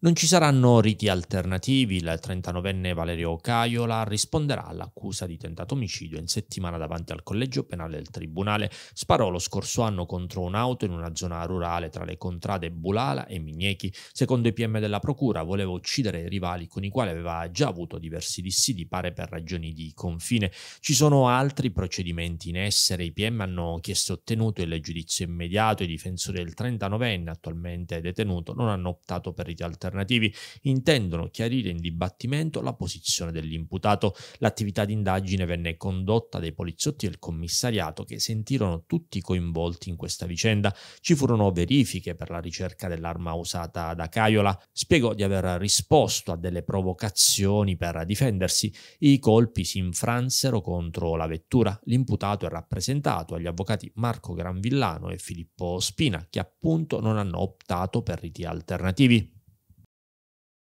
Non ci saranno riti alternativi, il 39enne Valerio Caiola risponderà all'accusa di tentato omicidio in settimana davanti al collegio penale del Tribunale. Sparò lo scorso anno contro un'auto in una zona rurale tra le contrade Bulala e Mignechi. Secondo i PM della Procura voleva uccidere i rivali con i quali aveva già avuto diversi dissidi pare per ragioni di confine. Ci sono altri procedimenti in essere, i PM hanno chiesto e ottenuto il giudizio immediato, i difensori del 39enne attualmente detenuto non hanno optato per riti alternativi alternativi intendono chiarire in dibattimento la posizione dell'imputato. L'attività di indagine venne condotta dai poliziotti del commissariato che sentirono tutti coinvolti in questa vicenda. Ci furono verifiche per la ricerca dell'arma usata da Caiola. Spiegò di aver risposto a delle provocazioni per difendersi. I colpi si infransero contro la vettura. L'imputato è rappresentato agli avvocati Marco Granvillano e Filippo Spina, che appunto non hanno optato per riti alternativi.